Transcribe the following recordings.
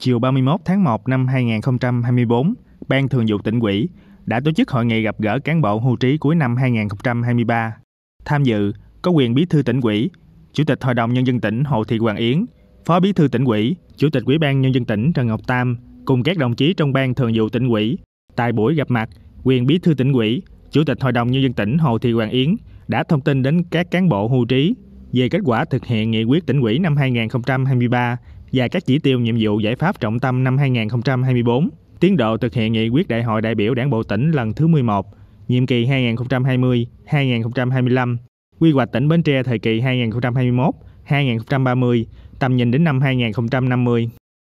chiều 31 tháng 1 năm 2024, Ban Thường vụ tỉnh ủy đã tổ chức hội nghị gặp gỡ cán bộ hưu trí cuối năm 2023. Tham dự có quyền bí thư tỉnh ủy, Chủ tịch Hội đồng Nhân dân tỉnh Hồ Thị Hoàng Yến, Phó bí thư tỉnh ủy, Chủ tịch Ủy ban Nhân dân tỉnh Trần Ngọc Tam cùng các đồng chí trong Ban Thường vụ tỉnh ủy. Tại buổi gặp mặt, quyền bí thư tỉnh ủy, Chủ tịch Hội đồng Nhân dân tỉnh Hồ Thị Hoàng Yến đã thông tin đến các cán bộ hưu trí về kết quả thực hiện nghị quyết tỉnh ủy năm 2023 và các chỉ tiêu nhiệm vụ giải pháp trọng tâm năm 2024, tiến độ thực hiện nghị quyết Đại hội đại biểu Đảng bộ tỉnh lần thứ 11, nhiệm kỳ 2020-2025, quy hoạch tỉnh Bến Tre thời kỳ 2021-2030, tầm nhìn đến năm 2050.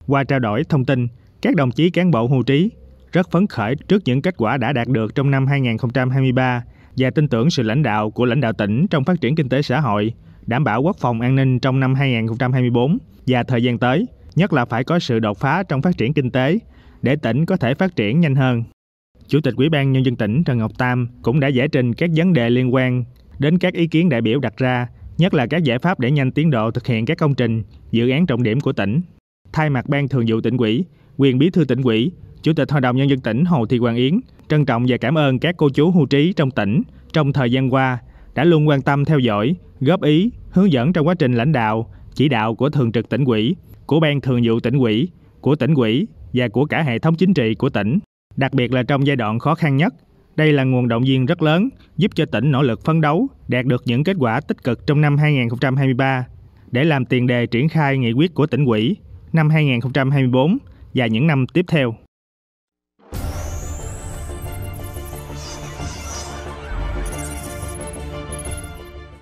Qua trao đổi thông tin, các đồng chí cán bộ hưu trí rất phấn khởi trước những kết quả đã đạt được trong năm 2023 và tin tưởng sự lãnh đạo của lãnh đạo tỉnh trong phát triển kinh tế xã hội, đảm bảo quốc phòng an ninh trong năm 2024 và thời gian tới, nhất là phải có sự đột phá trong phát triển kinh tế để tỉnh có thể phát triển nhanh hơn. Chủ tịch Ủy ban Nhân dân tỉnh Trần Ngọc Tam cũng đã giải trình các vấn đề liên quan đến các ý kiến đại biểu đặt ra, nhất là các giải pháp để nhanh tiến độ thực hiện các công trình, dự án trọng điểm của tỉnh. Thay mặt Ban Thường vụ tỉnh ủy, quyền bí thư tỉnh ủy, Chủ tịch Hội đồng Nhân dân tỉnh Hồ Thị Hoàng Yến trân trọng và cảm ơn các cô chú hưu trí trong tỉnh trong thời gian qua đã luôn quan tâm theo dõi, góp ý, hướng dẫn trong quá trình lãnh đạo, chỉ đạo của thường trực tỉnh ủy, của ban thường vụ tỉnh ủy, của tỉnh ủy và của cả hệ thống chính trị của tỉnh, đặc biệt là trong giai đoạn khó khăn nhất. Đây là nguồn động viên rất lớn, giúp cho tỉnh nỗ lực phấn đấu, đạt được những kết quả tích cực trong năm 2023 để làm tiền đề triển khai nghị quyết của tỉnh ủy năm 2024 và những năm tiếp theo.